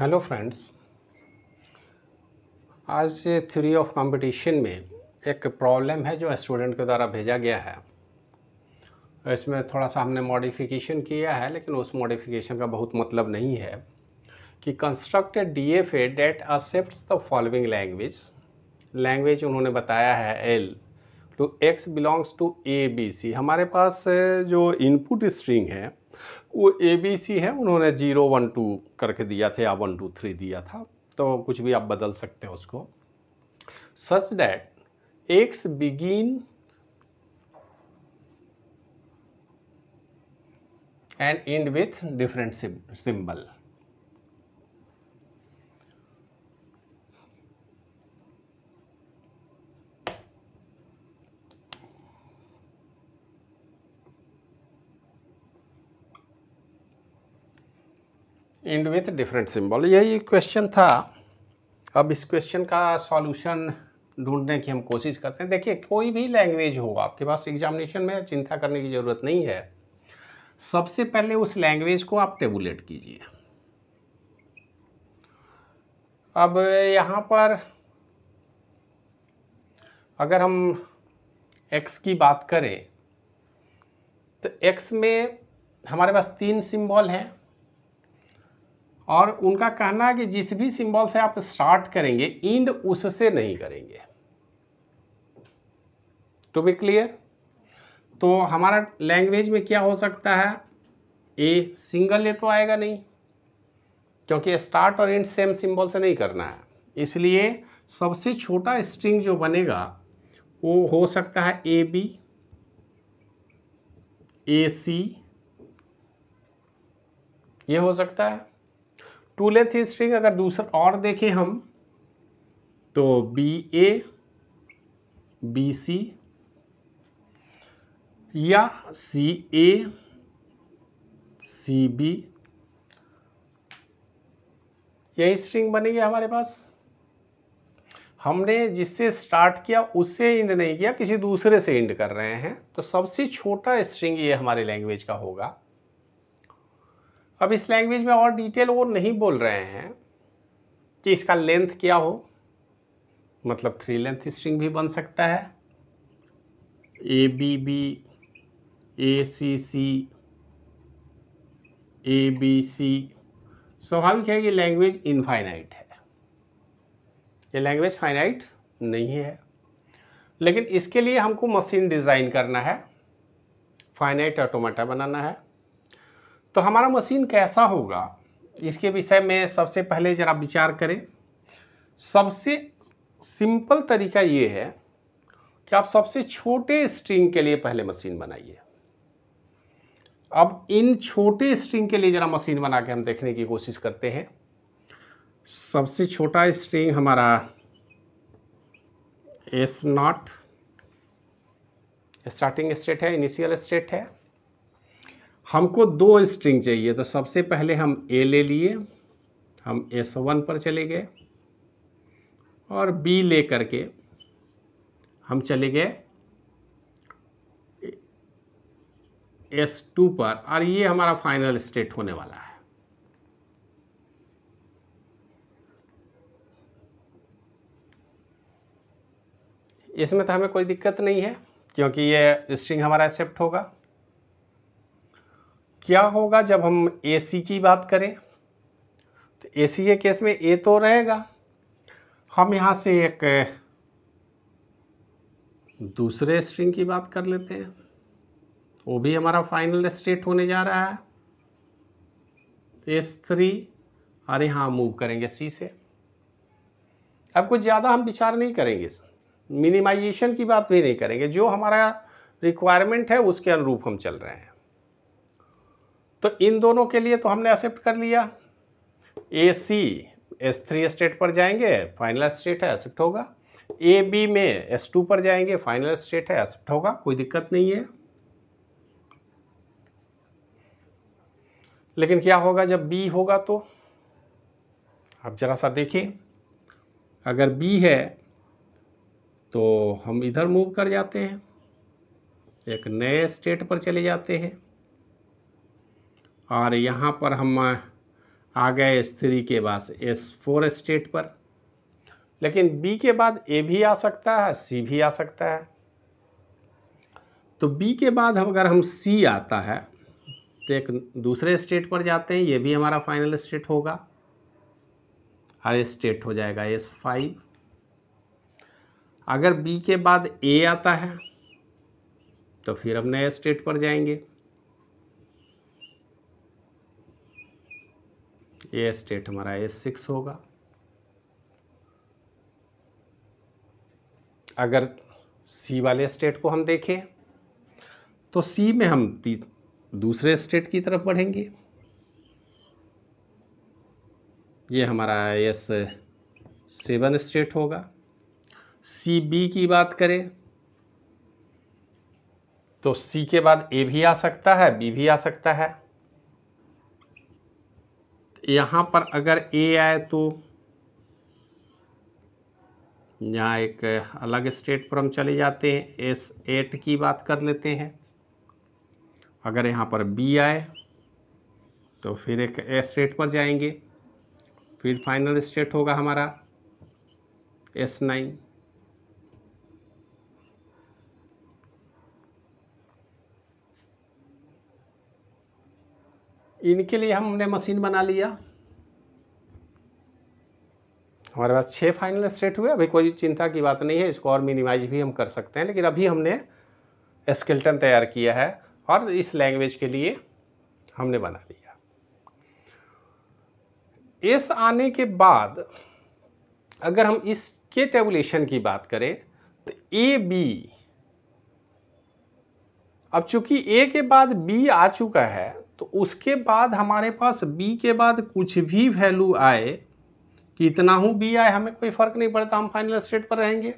hello friends आज theory of competition में एक प्रॉब्लम है जो स्टूडेंट के द्वारा भेजा गया है इसमें थोड़ा सा हमने मॉडिफिकेशन किया है लेकिन उस मॉडिफिकेशन का बहुत मतलब नहीं है कि construct D F A that accept the following language language उन्होंने बताया है L to X belongs to A B C हमारे पास जो इनपुट स्ट्रिंग है वो ए बी सी है उन्होंने जीरो वन टू करके दिया था या वन टू थ्री दिया था तो कुछ भी आप बदल सकते हैं उसको such that X begin and end with different symbol end with different symbol यही क्वेश्चन था अब इस क्वेश्चन का सॉल्यूशन ढूंढने की हम कोशिश करते हैं देखिए कोई भी लैंग्वेज हो आपके पास एग्जामिनेशन में चिंता करने की ज़रूरत नहीं है सबसे पहले उस लैंग्वेज को आप टेबुलेट कीजिए अब यहाँ पर अगर हम एक्स की बात करें तो एक्स में हमारे पास तीन सिंबल हैं और उनका कहना है कि जिस भी सिंबल से आप स्टार्ट करेंगे इंड उससे नहीं करेंगे टू बी क्लियर तो हमारा लैंग्वेज में क्या हो सकता है ए सिंगल ए तो आएगा नहीं क्योंकि स्टार्ट और एंड सेम सिंबल से नहीं करना है इसलिए सबसे छोटा स्ट्रिंग जो बनेगा वो हो सकता है ए बी ए सी ये हो सकता है टू लेंथ स्ट्रिंग अगर दूसरा और देखें हम तो बी ए बी सी या सी ए सी बी यही स्ट्रिंग बनेगी हमारे पास हमने जिससे स्टार्ट किया उससे एंड नहीं किया किसी दूसरे से एंड कर रहे हैं तो सबसे छोटा स्ट्रिंग ये हमारे लैंग्वेज का होगा अब इस लैंग्वेज में और डिटेल वो नहीं बोल रहे हैं कि इसका लेंथ क्या हो मतलब थ्री लेंथ स्ट्रिंग भी बन सकता है A B B A C C A B C स्वाभाविक है कि लैंग्वेज इनफाइनाइट है ये लैंग्वेज फाइनाइट नहीं है लेकिन इसके लिए हमको मशीन डिज़ाइन करना है फाइनाइट ऑटोमेटा बनाना है तो हमारा मशीन कैसा होगा इसके विषय में सबसे पहले ज़रा विचार करें सबसे सिंपल तरीका ये है कि आप सबसे छोटे स्ट्रिंग के लिए पहले मशीन बनाइए अब इन छोटे स्ट्रिंग के लिए ज़रा मशीन बना के हम देखने की कोशिश करते हैं सबसे छोटा स्ट्रिंग हमारा एस नॉट स्टार्टिंग स्टेट है इनिशियल स्टेट है हमको दो स्ट्रिंग चाहिए तो सबसे पहले हम ए ले लिए हम एस वन पर चले गए और बी ले करके हम चले गए एस टू पर और ये हमारा फाइनल स्टेट होने वाला है इसमें तो हमें कोई दिक्कत नहीं है क्योंकि ये स्ट्रिंग हमारा एक्सेप्ट होगा क्या होगा जब हम ए सी की बात करें तो ए सी के केस में ए तो रहेगा हम यहाँ से एक दूसरे स्ट्रिंग की बात कर लेते हैं वो भी हमारा फाइनल स्टेट होने जा रहा है एस थ्री और यहाँ मूव करेंगे सी से अब कुछ ज़्यादा हम विचार नहीं करेंगे मिनिमाइजेशन की बात भी नहीं करेंगे जो हमारा रिक्वायरमेंट है उसके अनुरूप हम चल रहे हैं तो इन दोनों के लिए तो हमने एक्सेप्ट कर लिया A C S three state पर जाएंगे फाइनल स्टेट है एक्सेप्ट होगा ए बी में एस टू पर जाएंगे फाइनल स्टेट है एक्सेप्ट होगा कोई दिक्कत नहीं है लेकिन क्या होगा जब बी होगा तो आप ज़रा सा देखिए अगर बी है तो हम इधर मूव कर जाते हैं एक नए स्टेट पर चले जाते हैं और यहाँ पर हम आ गए एस थ्री के बाद एस फोर स्टेट पर लेकिन बी के बाद ए भी आ सकता है सी भी आ सकता है तो बी के बाद हम अगर हम सी आता है तो एक दूसरे स्टेट पर जाते हैं ये भी हमारा फाइनल स्टेट होगा हर स्टेट हो जाएगा एस फाइव अगर बी के बाद ए आता है तो फिर हमने स्टेट पर जाएंगे ये स्टेट हमारा एस सिक्स होगा अगर सी वाले स्टेट को हम देखें तो सी में हम दूसरे स्टेट की तरफ बढ़ेंगे ये हमारा एस सेवन स्टेट होगा सी बी की बात करें तो सी के बाद ए भी आ सकता है बी भी आ सकता है यहाँ पर अगर ए आए तो यहाँ एक अलग स्टेट पर हम चले जाते हैं एस एट की बात कर लेते हैं अगर यहाँ पर बी आए तो फिर एक एस स्टेट पर जाएंगे फिर फाइनल स्टेट होगा हमारा एस नाइन इनके लिए हमने मशीन बना लिया हमारे पास छः फाइनल सेट हुए अभी कोई चिंता की बात नहीं है इसको और मिनिमाइज भी हम कर सकते हैं लेकिन अभी हमने स्केल्टन तैयार किया है और इस लैंग्वेज के लिए हमने बना लिया एस आने के बाद अगर हम इसके टेबुलेशन की बात करें तो ए बी अब चूंकि ए के बाद बी आ चुका है तो उसके बाद हमारे पास बी के बाद कुछ भी वैल्यू आए कितना हूँ बी आए हमें कोई फ़र्क नहीं पड़ता हम फाइनल स्टेट पर रहेंगे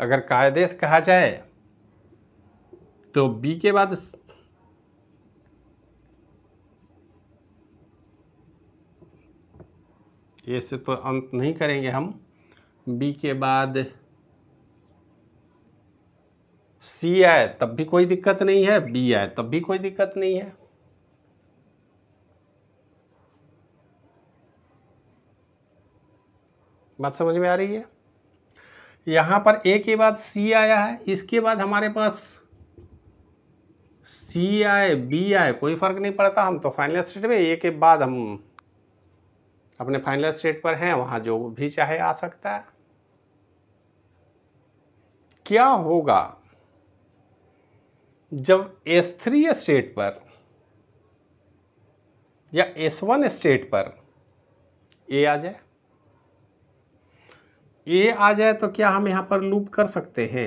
अगर कायदे से कहा जाए तो बी के बाद ये से तो अंत नहीं करेंगे हम बी के बाद सी आए तब भी कोई दिक्कत नहीं है बी आए तब भी कोई दिक्कत नहीं है बात समझ में आ रही है यहां पर ए के बाद सी आया है इसके बाद हमारे पास सी आए बी आए कोई फ़र्क नहीं पड़ता हम तो फाइनल स्टेट में ए के बाद हम अपने फाइनल स्टेट पर हैं वहां जो भी चाहे आ सकता है क्या होगा जब एस थ्री स्टेट पर या एस वन स्टेट पर ए आ जाए ए आ जाए तो क्या हम यहां पर लूप कर सकते हैं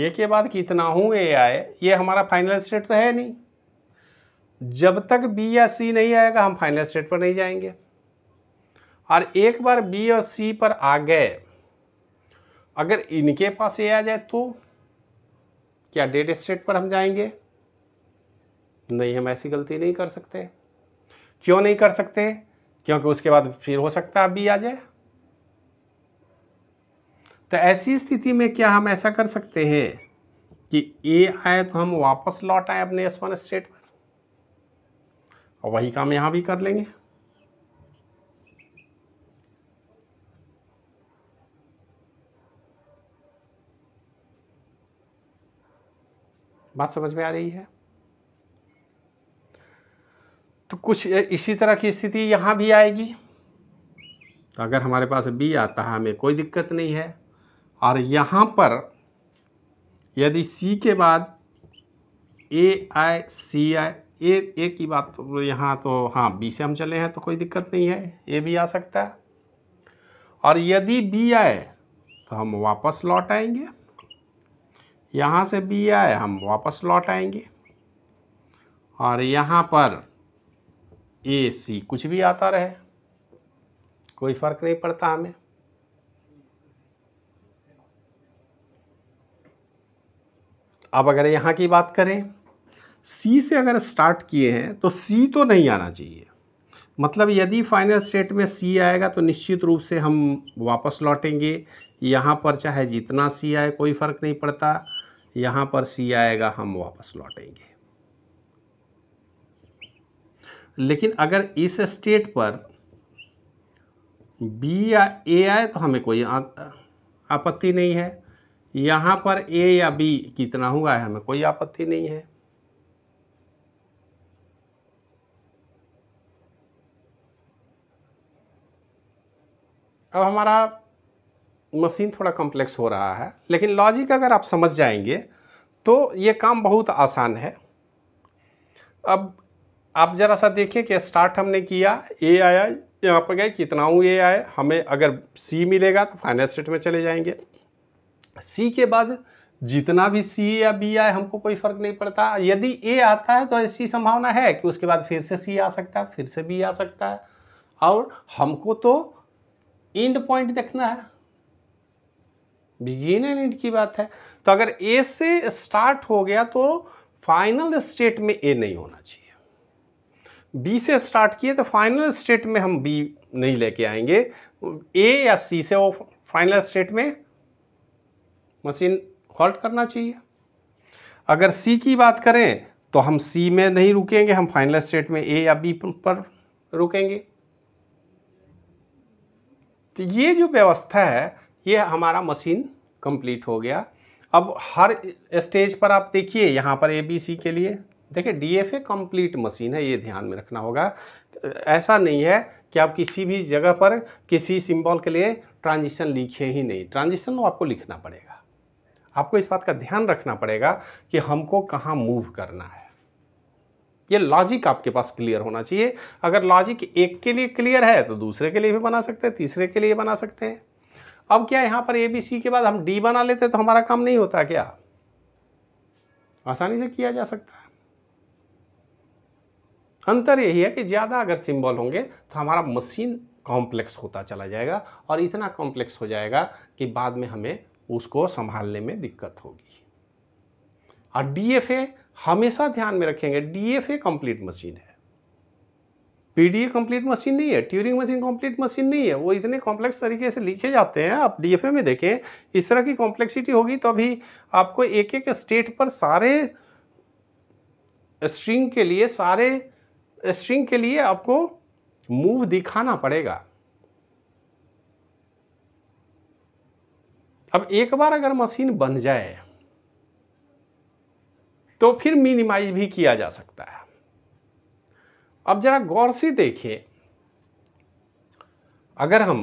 ए के बाद कितना हूं ए आए ये हमारा फाइनल स्टेट तो है नहीं जब तक बी या सी नहीं आएगा हम फाइनल स्टेट पर नहीं जाएंगे और एक बार बी और सी पर आ गए अगर इनके पास ये आ जाए तो क्या डेट स्टेट पर हम जाएंगे नहीं हम ऐसी गलती नहीं कर सकते क्यों नहीं कर सकते क्योंकि उसके बाद फिर हो सकता है बी आ जाए तो ऐसी स्थिति में क्या हम ऐसा कर सकते हैं कि ए आए तो हम वापस लौट आए अपने एस वन स्टेट पर और वही काम यहां भी कर लेंगे बात समझ में आ रही है तो कुछ इसी तरह की स्थिति यहाँ भी आएगी तो अगर हमारे पास बी आता है हमें कोई दिक्कत नहीं है और यहाँ पर यदि सी के बाद ए आई सी आई ए ए की बात तो यहाँ तो हाँ बी से हम चले हैं तो कोई दिक्कत नहीं है ए भी आ सकता है और यदि बी आए तो हम वापस लौट आएंगे यहाँ से बी आए हम वापस लौट आएंगे और यहाँ पर ए सी कुछ भी आता रहे कोई फ़र्क नहीं पड़ता हमें अब अगर यहाँ की बात करें सी से अगर स्टार्ट किए हैं तो सी तो नहीं आना चाहिए मतलब यदि फाइनल स्टेट में सी आएगा तो निश्चित रूप से हम वापस लौटेंगे यहाँ पर चाहे जितना सी आए कोई फ़र्क नहीं पड़ता यहाँ पर सी आएगा हम वापस लौटेंगे लेकिन अगर इस स्टेट पर बी या ए आए तो हमें कोई आपत्ति नहीं है यहाँ पर ए या बी कितना हुआ है हमें कोई आपत्ति नहीं है अब हमारा मशीन थोड़ा कॉम्प्लेक्स हो रहा है लेकिन लॉजिक अगर आप समझ जाएंगे तो ये काम बहुत आसान है अब आप ज़रा सा देखें कि स्टार्ट हमने किया ए आया यहाँ पर गए कितना हूँ ए आया हमें अगर सी मिलेगा तो फाइनल स्टेट में चले जाएंगे सी के बाद जितना भी सी या बी आए हमको कोई फर्क नहीं पड़ता यदि ए आता है तो ऐसी संभावना है कि उसके बाद फिर से सी आ सकता है फिर से बी आ सकता है और हमको तो एंड पॉइंट देखना है बिगिन एंड एंड की बात है तो अगर ए से स्टार्ट हो गया तो फाइनल स्टेट में ए नहीं होना चाहिए बी से स्टार्ट किए तो फाइनल स्टेट में हम बी नहीं लेके आएंगे ए या सी से वो फाइनल स्टेट में मशीन हॉल्ट करना चाहिए अगर सी की बात करें तो हम सी में नहीं रुकेंगे हम फाइनल स्टेट में ए या बी पर रुकेंगे तो ये जो व्यवस्था है ये हमारा मशीन कंप्लीट हो गया अब हर स्टेज पर आप देखिए यहाँ पर ए बी सी के लिए देखिए D F A complete machine है ये ध्यान में रखना होगा ऐसा नहीं है कि आप किसी भी जगह पर किसी सिंबल के लिए ट्रांजिशन लिखे ही नहीं ट्रांजिशन तो आपको लिखना पड़ेगा आपको इस बात का ध्यान रखना पड़ेगा कि हमको कहाँ मूव करना है ये लॉजिक आपके पास क्लियर होना चाहिए अगर लॉजिक एक के लिए क्लियर है तो दूसरे के लिए भी बना सकते हैं तीसरे के लिए बना सकते हैं अब क्या यहाँ पर ए बी सी के बाद हम डी बना लेते तो हमारा काम नहीं होता क्या आसानी से किया जा सकता है अंतर यही है कि ज़्यादा अगर सिंबल होंगे तो हमारा मशीन कॉम्प्लेक्स होता चला जाएगा और इतना कॉम्प्लेक्स हो जाएगा कि बाद में हमें उसको संभालने में दिक्कत होगी और डी हमेशा ध्यान में रखेंगे डी कंप्लीट मशीन है पीडीए कंप्लीट मशीन नहीं है ट्यूरिंग मशीन कंप्लीट मशीन नहीं है वो इतने कॉम्प्लेक्स तरीके से लिखे जाते हैं आप डीएफए में देखें इस तरह की कॉम्प्लेक्सिटी होगी तो अभी आपको एक एक स्टेट पर सारे स्ट्रिंग के लिए सारे स्ट्रिंग के लिए आपको मूव दिखाना पड़ेगा अब एक बार अगर मशीन बन जाए तो फिर मिनिमाइज भी किया जा सकता है अब जरा गौर से देखिए अगर हम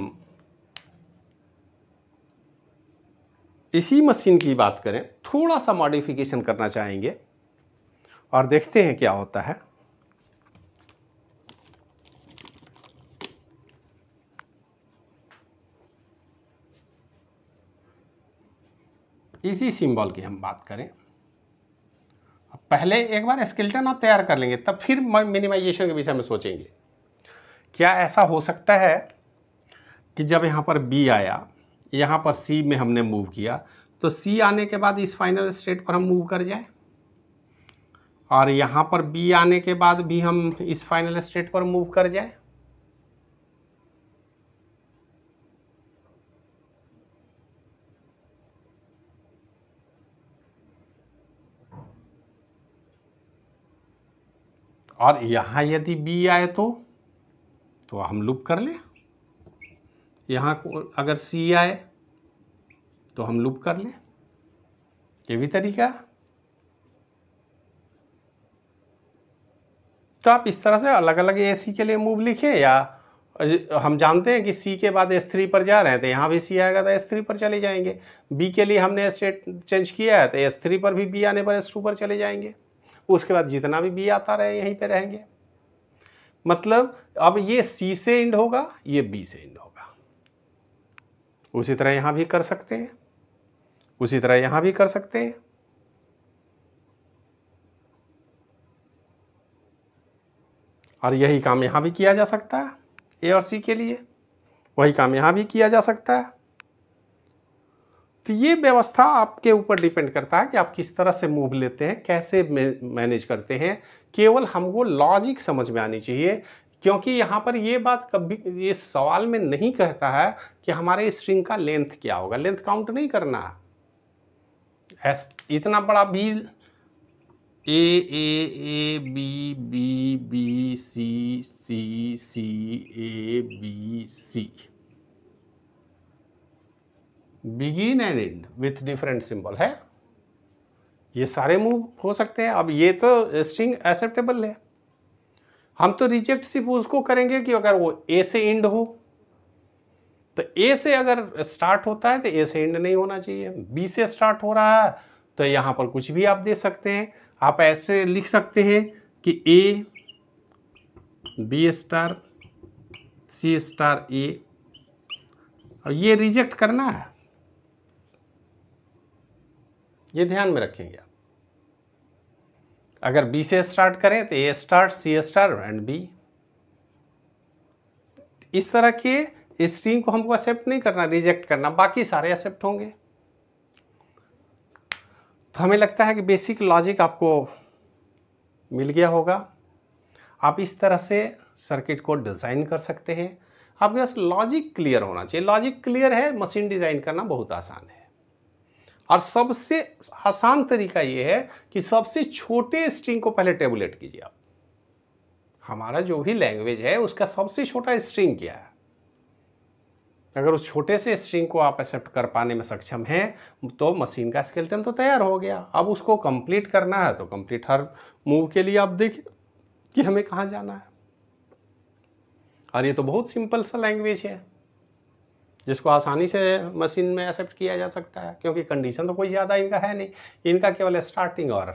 इसी मशीन की बात करें थोड़ा सा मॉडिफिकेशन करना चाहेंगे और देखते हैं क्या होता है इसी सिंबल की हम बात करें पहले एक बार स्केल्टन आप तैयार कर लेंगे तब फिर मिनिमाइजेशन के विषय में सोचेंगे क्या ऐसा हो सकता है कि जब यहाँ पर बी आया यहाँ पर सी में हमने मूव किया तो सी आने के बाद इस फाइनल स्टेट पर हम मूव कर जाए और यहाँ पर बी आने के बाद भी हम इस फाइनल स्टेट पर मूव कर जाएं और यहाँ यदि बी आए तो तो हम लूप कर लें यहाँ को अगर सी आए तो हम लूप कर लें ये भी तरीका तो आप इस तरह से अलग अलग ए सी के लिए मूव लिखें या हम जानते हैं कि सी के बाद एस थ्री पर जा रहे हैं तो यहाँ भी सी आएगा तो एस थ्री पर चले जाएंगे बी के लिए हमने स्टेट चेंज किया है तो एस थ्री पर भी बी आने पर एस टू पर चले जाएंगे उसके बाद जितना भी बी आता रहे यहीं पे रहेंगे मतलब अब ये सी से इंड होगा ये बी से इंड होगा उसी तरह यहां भी कर सकते हैं उसी तरह यहां भी कर सकते हैं और यही काम यहां भी किया जा सकता है ए और सी के लिए वही काम यहां भी किया जा सकता है तो ये व्यवस्था आपके ऊपर डिपेंड करता है कि आप किस तरह से मूव लेते हैं कैसे मैनेज करते हैं केवल हमको लॉजिक समझ में आनी चाहिए क्योंकि यहाँ पर ये बात कभी ये सवाल में नहीं कहता है कि हमारे स्ट्रिंग का लेंथ क्या होगा लेंथ काउंट नहीं करना एस इतना बड़ा B A A A B B B C C C A B C begin and end with different symbol है ये सारे मूव हो सकते हैं अब ये तो स्ट्रिंग एक्सेप्टेबल है हम तो रिजेक्ट सिर्फ उसको करेंगे कि अगर वो ए से एंड हो तो ए से अगर स्टार्ट होता है तो ए से एंड नहीं होना चाहिए बी से स्टार्ट हो रहा है तो यहाँ पर कुछ भी आप दे सकते हैं आप ऐसे लिख सकते हैं कि A B star C star A और ये रिजेक्ट करना है ये ध्यान में रखेंगे आप अगर बी से स्टार्ट करें तो A start C star and B इस तरह के स्ट्रिंग को हमको एक्सेप्ट नहीं करना रिजेक्ट करना बाकी सारे एक्सेप्ट होंगे तो हमें लगता है कि बेसिक लॉजिक आपको मिल गया होगा आप इस तरह से सर्किट को डिज़ाइन कर सकते हैं आपके पास लॉजिक क्लियर होना चाहिए लॉजिक क्लियर है मशीन डिज़ाइन करना बहुत आसान है और सबसे आसान तरीका यह है कि सबसे छोटे स्ट्रिंग को पहले टेबुलेट कीजिए आप हमारा जो भी लैंग्वेज है उसका सबसे छोटा स्ट्रिंग क्या है अगर उस छोटे से स्ट्रिंग को आप एक्सेप्ट कर पाने में सक्षम हैं तो मशीन का स्केल्टन तो तैयार हो गया अब उसको कंप्लीट करना है तो कंप्लीट हर मूव के लिए आप देखिए कि हमें कहाँ जाना है और ये तो बहुत सिंपल सा लैंग्वेज है जिसको आसानी से मशीन में एक्सेप्ट किया जा सकता है क्योंकि कंडीशन तो कोई ज़्यादा इनका है नहीं इनका केवल स्टार्टिंग और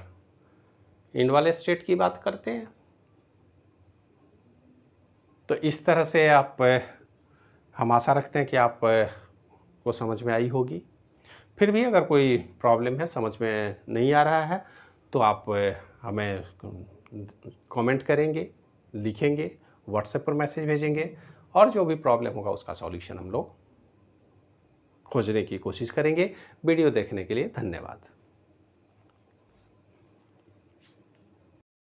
इंड वाले स्टेट की बात करते हैं तो इस तरह से आप हम आशा रखते हैं कि आप को समझ में आई होगी फिर भी अगर कोई प्रॉब्लम है समझ में नहीं आ रहा है तो आप हमें कमेंट करेंगे लिखेंगे व्हाट्सएप पर मैसेज भेजेंगे और जो भी प्रॉब्लम होगा उसका सॉल्यूशन हम लोग खोजने की कोशिश करेंगे वीडियो देखने के लिए धन्यवाद